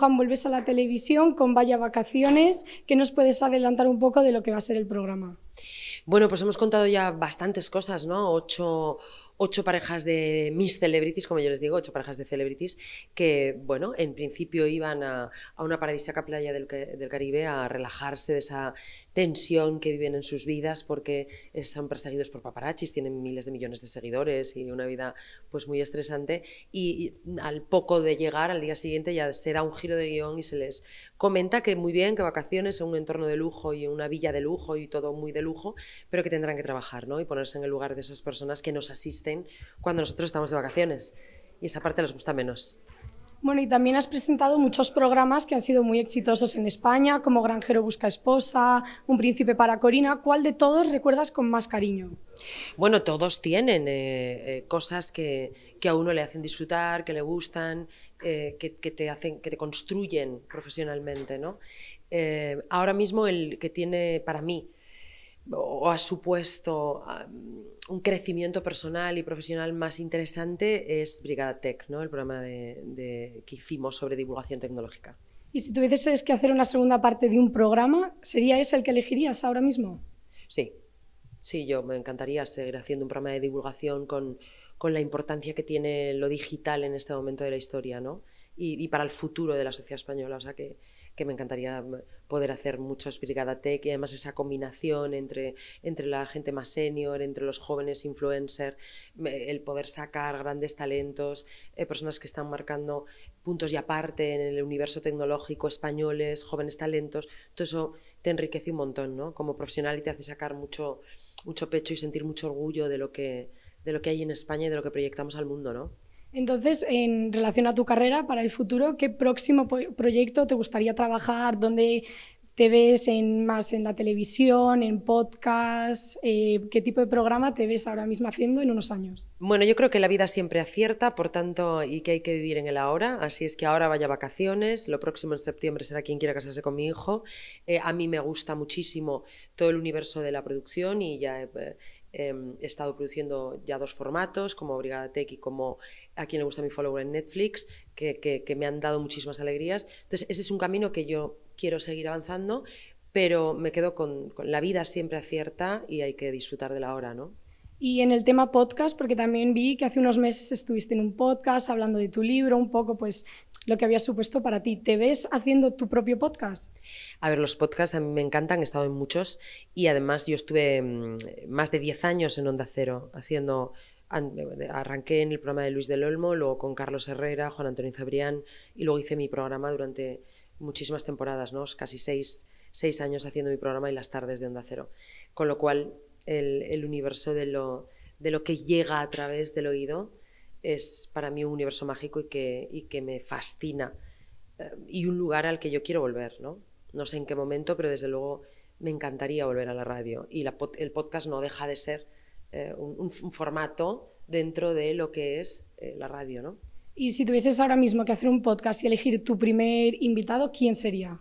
Juan, vuelves a la televisión con Vaya Vacaciones. ¿Qué nos puedes adelantar un poco de lo que va a ser el programa? Bueno, pues hemos contado ya bastantes cosas, ¿no? Ocho, ocho parejas de mis celebrities, como yo les digo, ocho parejas de celebrities, que, bueno, en principio iban a, a una paradisíaca playa del, del, Caribe a relajarse de esa tensión que viven en sus vidas porque son perseguidos por paparachis, tienen miles de millones de seguidores y una vida pues muy estresante. Y, al poco de llegar, al día siguiente, ya se da un giro de guión y se les comenta que muy bien, que vacaciones en un entorno de lujo y en una villa de lujo y todo muy de lujo, pero que tendrán que trabajar, ¿no? Y ponerse en el lugar de esas personas que nos asisten cuando nosotros estamos de vacaciones. Y esa parte nos gusta menos. Bueno, y también has presentado muchos programas que han sido muy exitosos en España, como Granjero Busca Esposa, Un Príncipe para Corina. ¿Cuál de todos recuerdas con más cariño? Bueno, todos tienen eh, eh, cosas que, a uno le hacen disfrutar, que le gustan, eh, que, que, te hacen, que te construyen profesionalmente. ahora mismo el que tiene para mí o ha supuesto un crecimiento personal y profesional más interesante es Brigada Tech, ¿no? el programa de, que hicimos sobre divulgación tecnológica. Y si tuvieses que hacer una segunda parte de un programa, ¿sería ese el que elegirías ahora mismo? Sí, sí, yo me encantaría seguir haciendo un programa de divulgación con, la importancia que tiene lo digital en este momento de la historia ¿no? y, y para el futuro de la sociedad española. O sea que, que me encantaría poder hacer muchos Brigada Tech y además esa combinación entre, entre la gente más senior, entre los jóvenes influencers, el poder sacar grandes talentos, eh, personas que están marcando puntos y aparte en el universo tecnológico, españoles, jóvenes talentos, todo eso te enriquece un montón ¿no? como profesional y te hace sacar mucho, mucho pecho y sentir mucho orgullo de lo que, de lo que hay en España y de lo que proyectamos al mundo. ¿no? Entonces, en relación a tu carrera, para el futuro, ¿qué próximo proyecto te gustaría trabajar? ¿Dónde te ves en, más en la televisión, en podcast? Eh, ¿Qué tipo de programa te ves ahora mismo haciendo en unos años? Bueno, yo creo que la vida siempre acierta, por tanto, y que hay que vivir en el ahora. Así es que ahora vaya vacaciones, lo próximo en septiembre será quien quiera casarse con mi hijo. Eh, a mí me gusta muchísimo todo el universo de la producción y ya... Eh, em, he estado produciendo ya dos formatos, como Brigada Tech y como A quien le gusta mi follower en Netflix, que me han dado muchísimas alegrías. Entonces, ese es un camino que yo quiero seguir avanzando, pero me quedo con, la vida siempre acierta y hay que disfrutar de la hora, ¿no? Y en el tema podcast, porque también vi que hace unos meses estuviste en un podcast hablando de tu libro, un poco pues lo que había supuesto para ti. ¿Te ves haciendo tu propio podcast? A ver, los podcasts a mí me encantan, he estado en muchos y además yo estuve mm, más de 10 años en Onda Cero haciendo... Eh, arranqué en el programa de Luis del Olmo, luego con Carlos Herrera, Juan Antonio Fabrián y luego hice mi programa durante muchísimas temporadas, ¿no? casi seis, años haciendo mi programa y las tardes de Onda Cero. Con lo cual, el, universo de lo, de lo que llega a través del oído es para mí un universo mágico y que, que me fascina eh, y un lugar al que yo quiero volver. ¿no? no sé en qué momento, pero desde luego me encantaría volver a la radio. Y el podcast no deja de ser eh, un, formato dentro de lo que es eh, la radio. ¿no? Y si tuvieses ahora mismo que hacer un podcast y elegir tu primer invitado, ¿quién sería?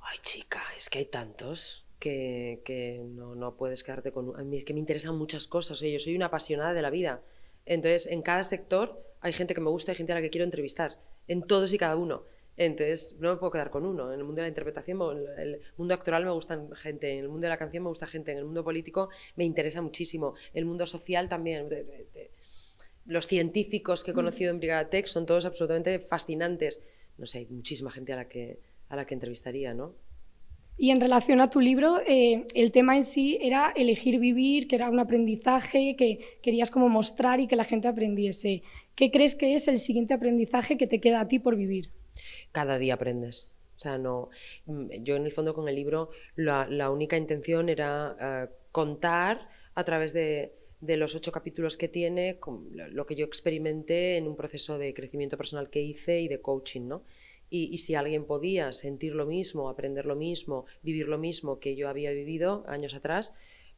Ay, chica, es que hay tantos que, no, puedes quedarte con... A mí es que me interesan muchas cosas, yo soy una apasionada de la vida. Entonces, en cada sector hay gente que me gusta, hay gente a la que quiero entrevistar, en todos y cada uno. Entonces, no me puedo quedar con uno. En el mundo de la interpretación, en el mundo actoral me gustan gente, en el mundo de la canción me gusta gente, en el mundo político me interesa muchísimo, en el mundo social también los científicos que he mm. conocido en Brigada Tech son todos absolutamente fascinantes. No sé, hay muchísima gente a la que, a la que entrevistaría, ¿no? Y en relación a tu libro, eh, el tema en sí era elegir vivir, que era un aprendizaje que querías como mostrar y que la gente aprendiese. ¿Qué crees que es el siguiente aprendizaje que te queda a ti por vivir? Cada día aprendes. O sea, no, mm, yo en el fondo con el libro la, única intención era eh, contar a través de, de los ocho capítulos que tiene, lo que yo experimenté en un proceso de crecimiento personal que hice y de coaching, ¿no? Y, si alguien podía sentir lo mismo, aprender lo mismo, vivir lo mismo que yo había vivido años atrás,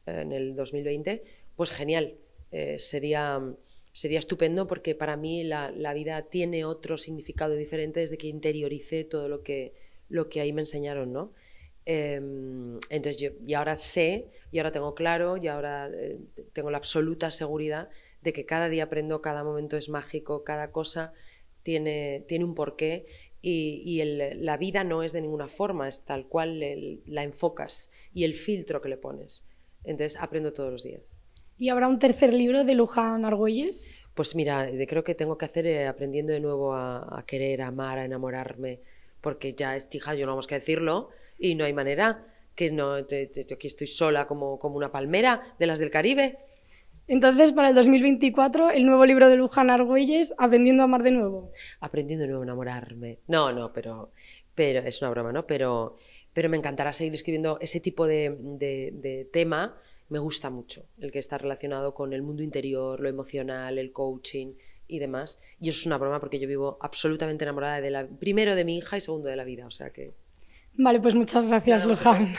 eh, en el 2020, pues genial, eh, sería, estupendo porque para mí la, vida tiene otro significado diferente desde que interioricé todo lo que, lo que ahí me enseñaron, ¿no? Em, entonces yo y ahora sé, y ahora tengo claro, y ahora eh, tengo la absoluta seguridad de que cada día aprendo, cada momento es mágico, cada cosa tiene, tiene un porqué y, la vida no es de ninguna forma, es tal cual la enfocas y el filtro que le pones. Entonces aprendo todos los días. ¿Y habrá un tercer libro de Luján Argüelles? Pues mira, creo que tengo que hacer eh, aprendiendo de nuevo a, querer, a amar, a enamorarme, porque ya es tija, yo no vamos a decirlo, y no hay manera que no, te, aquí estoy sola como, como una palmera de las del Caribe. Entonces, para el 2024, el nuevo libro de Luján Argüelles, Aprendiendo a amar de nuevo. Aprendiendo de nuevo a enamorarme. No, no, pero, pero es una broma, ¿no? Pero, pero me encantará seguir escribiendo ese tipo de, de, de tema. Me gusta mucho el que está relacionado con el mundo interior, lo emocional, el coaching y demás. Y eso es una broma porque yo vivo absolutamente enamorada de la, primero de mi hija y segundo de la vida. O sea que Vale, pues muchas gracias, Luján.